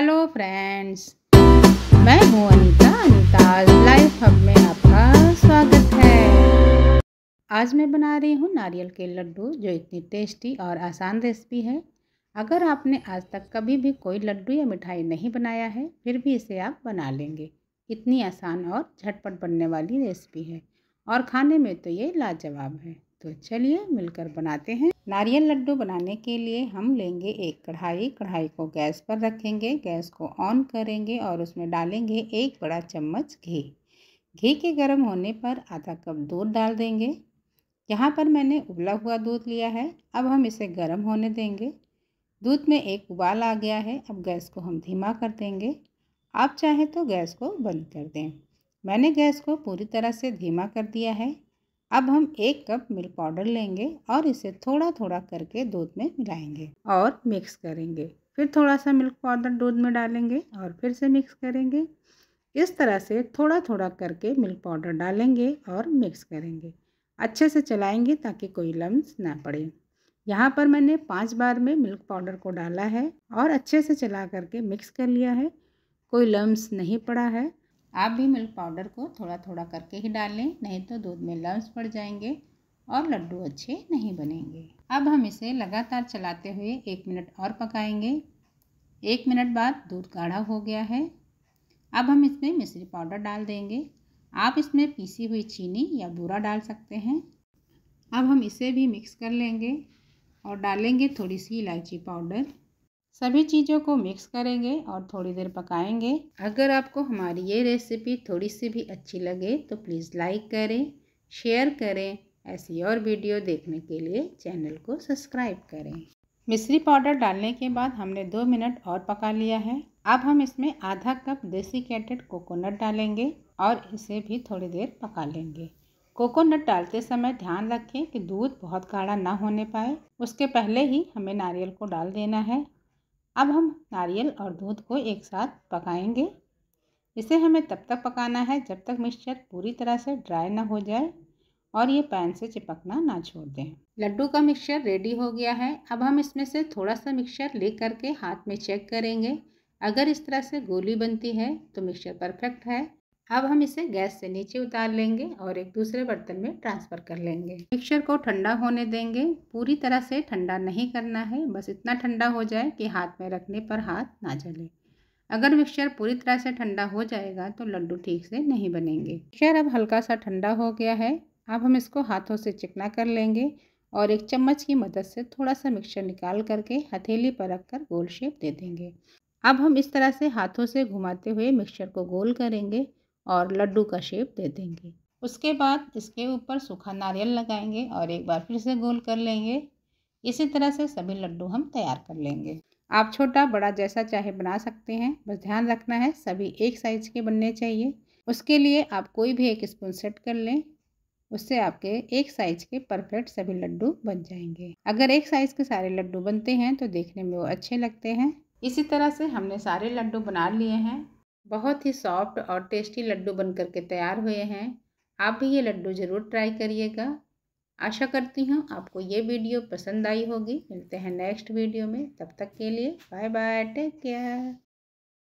hello friends मैं हूँ Anita अनीताज life hub में आपका स्वागत है आज मैं बना रही हूँ नारियल के लड्डू जो इतनी टेस्टी और आसान रेसिपी है अगर आपने आज तक कभी भी कोई लड्डू या मिठाई नहीं बनाया है फिर भी इसे आप बना लेंगे इतनी आसान और झटपट बनने वाली रेसिपी है और खाने में तो ये लाजवाब है तो चलिए मिलकर बनाते हैं नारियल लड्डू बनाने के लिए हम लेंगे एक कढ़ाई कढ़ाई को गैस पर रखेंगे गैस को ऑन करेंगे और उसमें डालेंगे एक बड़ा चम्मच घी घी के गर्म होने पर आधा कप दूध डाल देंगे यहाँ पर मैंने उबला हुआ दूध लिया है अब हम इसे गर्म होने देंगे दूध में एक उबाल आ गया है अब गैस को हम धीमा कर देंगे आप चाहें तो गैस को बंद कर दें मैंने गैस को पूरी तरह से धीमा कर दिया है अब हम एक कप मिल्क पाउडर लेंगे और इसे थोड़ा थोड़ा करके दूध में मिलाएंगे और मिक्स करेंगे फिर थोड़ा सा मिल्क पाउडर दूध में डालेंगे और फिर से मिक्स करेंगे इस तरह से थोड़ा थोड़ा करके मिल्क पाउडर डालेंगे और मिक्स करेंगे अच्छे से चलाएंगे ताकि कोई लम्स ना पड़े यहाँ पर मैंने पाँच बार में मिल्क पाउडर को डाला है और अच्छे से चला करके मिक्स कर लिया है कोई लम्स नहीं पड़ा है आप भी मिल्क पाउडर को थोड़ा थोड़ा करके ही डाल लें नहीं तो दूध में लम्स पड़ जाएंगे और लड्डू अच्छे नहीं बनेंगे अब हम इसे लगातार चलाते हुए एक मिनट और पकाएंगे एक मिनट बाद दूध गाढ़ा हो गया है अब हम इसमें मिश्री पाउडर डाल देंगे आप इसमें पीसी हुई चीनी या बूरा डाल सकते हैं अब हम इसे भी मिक्स कर लेंगे और डालेंगे थोड़ी सी इलायची पाउडर सभी चीज़ों को मिक्स करेंगे और थोड़ी देर पकाएंगे अगर आपको हमारी ये रेसिपी थोड़ी सी भी अच्छी लगे तो प्लीज़ लाइक करें शेयर करें ऐसी और वीडियो देखने के लिए चैनल को सब्सक्राइब करें मिश्री पाउडर डालने के बाद हमने दो मिनट और पका लिया है अब हम इसमें आधा कप देसी कैटेड कोकोनट डालेंगे और इसे भी थोड़ी देर पका लेंगे कोकोनट डालते समय ध्यान रखें कि दूध बहुत गाढ़ा ना होने पाए उसके पहले ही हमें नारियल को डाल देना है अब हम नारियल और दूध को एक साथ पकाएंगे इसे हमें तब तक पकाना है जब तक मिक्सचर पूरी तरह से ड्राई ना हो जाए और ये पैन से चिपकना ना छोड़ दें लड्डू का मिक्सचर रेडी हो गया है अब हम इसमें से थोड़ा सा मिक्सचर ले करके हाथ में चेक करेंगे अगर इस तरह से गोली बनती है तो मिक्सचर परफेक्ट है अब हम इसे गैस से नीचे उतार लेंगे और एक दूसरे बर्तन में ट्रांसफ़र कर लेंगे मिक्सचर को ठंडा होने देंगे पूरी तरह से ठंडा नहीं करना है बस इतना ठंडा हो जाए कि हाथ में रखने पर हाथ ना जले अगर मिक्सचर पूरी तरह से ठंडा हो जाएगा तो लड्डू ठीक से नहीं बनेंगे मिक्सचर अब हल्का सा ठंडा हो गया है अब हम इसको हाथों से चिकना कर लेंगे और एक चम्मच की मदद से थोड़ा सा मिक्सचर निकाल करके हथेली पर रख कर गोल शेप दे देंगे अब हम इस तरह से हाथों से घुमाते हुए मिक्सचर को गोल करेंगे और लड्डू का शेप दे देंगे उसके बाद इसके ऊपर सूखा नारियल लगाएंगे और एक बार फिर से गोल कर लेंगे इसी तरह से सभी लड्डू हम तैयार कर लेंगे आप छोटा बड़ा जैसा चाहे बना सकते हैं बस ध्यान रखना है सभी एक साइज के बनने चाहिए उसके लिए आप कोई भी एक स्पून सेट कर लें उससे आपके एक साइज के परफेक्ट सभी लड्डू बन जाएंगे अगर एक साइज के सारे लड्डू बनते हैं तो देखने में वो अच्छे लगते हैं इसी तरह से हमने सारे लड्डू बना लिए हैं बहुत ही सॉफ्ट और टेस्टी लड्डू बन करके तैयार हुए हैं आप भी ये लड्डू ज़रूर ट्राई करिएगा आशा करती हूँ आपको ये वीडियो पसंद आई होगी मिलते हैं नेक्स्ट वीडियो में तब तक के लिए बाय बाय टेक केयर